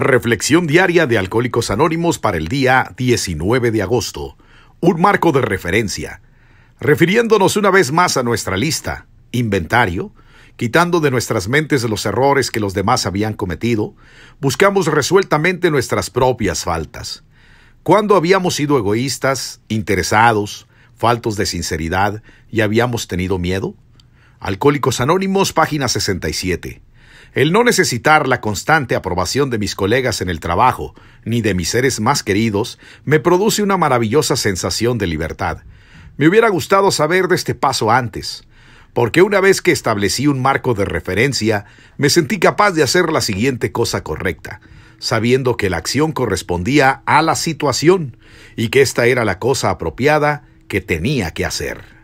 Reflexión diaria de Alcohólicos Anónimos para el día 19 de agosto. Un marco de referencia. Refiriéndonos una vez más a nuestra lista, inventario, quitando de nuestras mentes los errores que los demás habían cometido, buscamos resueltamente nuestras propias faltas. ¿Cuándo habíamos sido egoístas, interesados, faltos de sinceridad y habíamos tenido miedo? Alcohólicos Anónimos, página 67. El no necesitar la constante aprobación de mis colegas en el trabajo, ni de mis seres más queridos, me produce una maravillosa sensación de libertad. Me hubiera gustado saber de este paso antes, porque una vez que establecí un marco de referencia, me sentí capaz de hacer la siguiente cosa correcta, sabiendo que la acción correspondía a la situación y que esta era la cosa apropiada que tenía que hacer.